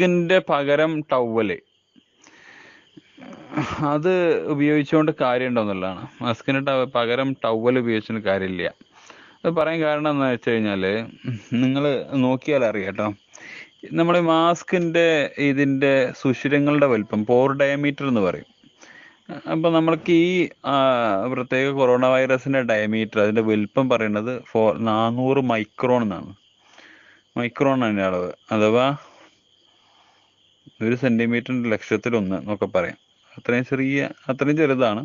ഡിസ്കിന്റെ പകരം ടവല് അത് ഉപയോഗിച്ചുകൊണ്ട് കാര്യം ഉണ്ടാവുന്നുള്ളതാണ് ടവ പകരം ടവൽ ഉപയോഗിച്ചിട്ട് കാര്യമില്ല അത് പറയാൻ കാരണം എന്താ വെച്ച് കഴിഞ്ഞാൽ നിങ്ങൾ നോക്കിയാൽ അറിയാട്ടോ നമ്മുടെ മാസ്കിന്റെ ഇതിന്റെ സുഷിരങ്ങളുടെ വലിപ്പം പോർ ഡയമീറ്റർ എന്ന് പറയും അപ്പൊ നമ്മൾക്ക് ഈ പ്രത്യേക കൊറോണ വൈറസിന്റെ ഡയമീറ്റർ അതിന്റെ വലിപ്പം പറയുന്നത് ഫോർ നാനൂറ് മൈക്രോൺ എന്നാണ് മൈക്രോൺ അതിന്റെ അളവ് അഥവാ ഒരു സെൻറ്റിമീറ്ററിൻ്റെ ലക്ഷത്തിലൊന്ന് എന്നൊക്കെ പറയാം അത്രയും ചെറിയ അത്രയും ചെറുതാണ്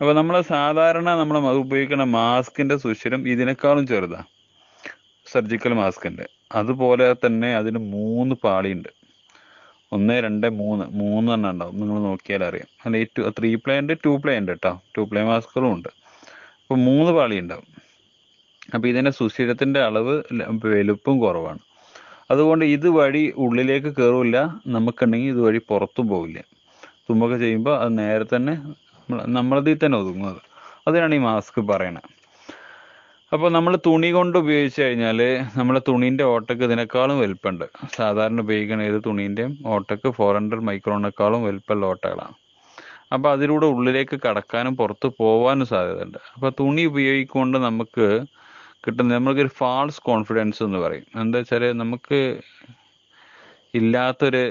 അപ്പോൾ നമ്മൾ സാധാരണ നമ്മൾ ഉപയോഗിക്കുന്ന മാസ്കിൻ്റെ സുശിരം ഇതിനേക്കാളും ചെറുതാണ് സർജിക്കൽ മാസ്കിൻ്റെ അതുപോലെ തന്നെ അതിന് മൂന്ന് പാളിയുണ്ട് ഒന്ന് രണ്ട് മൂന്ന് മൂന്ന് തന്നെ ഉണ്ടാവും നിങ്ങൾ നോക്കിയാൽ അറിയാം അല്ല ഈ ടു ത്രീ പ്ലേ ഉണ്ട് ടു പ്ലേ ഉണ്ട് കേട്ടോ ടു പ്ലേ മാസ്കുകളും ഉണ്ട് അപ്പോൾ മൂന്ന് പാളി ഉണ്ടാവും അപ്പോൾ ഇതിൻ്റെ സുഷിരത്തിൻ്റെ അളവ് വലുപ്പം കുറവാണ് അതുകൊണ്ട് ഇതുവഴി ഉള്ളിലേക്ക് കയറില്ല നമുക്കുണ്ടെങ്കിൽ ഇതുവഴി പുറത്തും പോവില്ല തുമ്പൊക്കെ ചെയ്യുമ്പോൾ അത് നേരെ തന്നെ നമ്മളതിൽ തന്നെ ഒതുങ്ങുന്നത് അതിനാണ് ഈ മാസ്ക് പറയണത് അപ്പോൾ നമ്മൾ തുണി കൊണ്ട് ഉപയോഗിച്ച് കഴിഞ്ഞാൽ നമ്മളെ തുണീൻ്റെ ഓട്ടക്ക് ഇതിനേക്കാളും വലുപ്പമുണ്ട് സാധാരണ ഉപയോഗിക്കുന്ന ഏത് തുണീൻ്റെയും ഓട്ടക്ക് ഫോർ ഹൺഡ്രഡ് മൈക്രോണിനേക്കാളും വലുപ്പമുള്ള ഓട്ടകളാണ് അപ്പോൾ അതിലൂടെ ഉള്ളിലേക്ക് കടക്കാനും പുറത്ത് പോകാനും സാധ്യതയുണ്ട് അപ്പോൾ തുണി ഉപയോഗിക്കൊണ്ട് നമുക്ക് കിട്ടുന്നത് നമ്മൾക്കൊരു ഫാൾസ് കോൺഫിഡൻസ് എന്ന് പറയും എന്താ വെച്ചാൽ നമുക്ക് ഇല്ലാത്തൊരു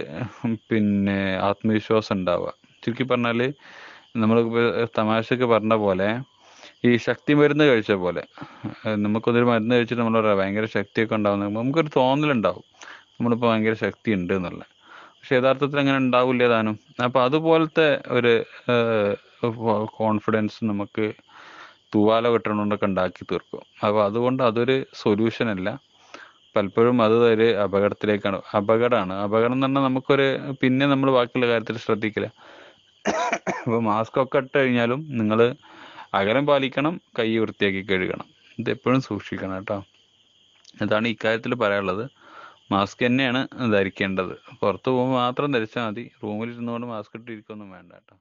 പിന്നെ ആത്മവിശ്വാസം ഉണ്ടാവുക ചുരുക്കി പറഞ്ഞാൽ നമ്മൾ തമാശക്ക് പറഞ്ഞ പോലെ ഈ ശക്തി മരുന്ന് കഴിച്ച പോലെ നമുക്കൊന്നൊരു മരുന്ന് കഴിച്ചിട്ട് നമ്മൾ പറയാം ഭയങ്കര ശക്തിയൊക്കെ ഉണ്ടാവുന്ന നമുക്കൊരു തോന്നലുണ്ടാവും നമ്മളിപ്പോൾ ഭയങ്കര ശക്തി ഉണ്ട് എന്നുള്ള പക്ഷെ യഥാർത്ഥത്തിൽ അങ്ങനെ ഉണ്ടാവില്ല താനും അപ്പം അതുപോലത്തെ ഒരു കോൺഫിഡൻസ് നമുക്ക് തൂവാല വെട്ടണോണ്ടൊക്കെ ഉണ്ടാക്കി തീർക്കും അപ്പോൾ അതുകൊണ്ട് അതൊരു സൊല്യൂഷൻ അല്ല പലപ്പോഴും അത് ഒരു അപകടത്തിലേക്കാണ് അപകടമാണ് അപകടം എന്ന് പറഞ്ഞാൽ നമുക്കൊരു പിന്നെ നമ്മൾ ബാക്കിയുള്ള കാര്യത്തിൽ ശ്രദ്ധിക്കില്ല അപ്പോൾ മാസ്ക് ഒക്കെ ഇട്ട് കഴിഞ്ഞാലും നിങ്ങൾ അകലം പാലിക്കണം കൈ വൃത്തിയാക്കി കഴുകണം ഇത് എപ്പോഴും സൂക്ഷിക്കണം കേട്ടോ അതാണ് ഇക്കാര്യത്തിൽ പറയാനുള്ളത് മാസ്ക് തന്നെയാണ് ധരിക്കേണ്ടത് പുറത്ത് പോകുമ്പോൾ മാത്രം ധരിച്ചാൽ മതി റൂമിൽ ഇരുന്നുകൊണ്ട് മാസ്ക് ഇട്ടിരിക്കൊന്നും വേണ്ട കേട്ടോ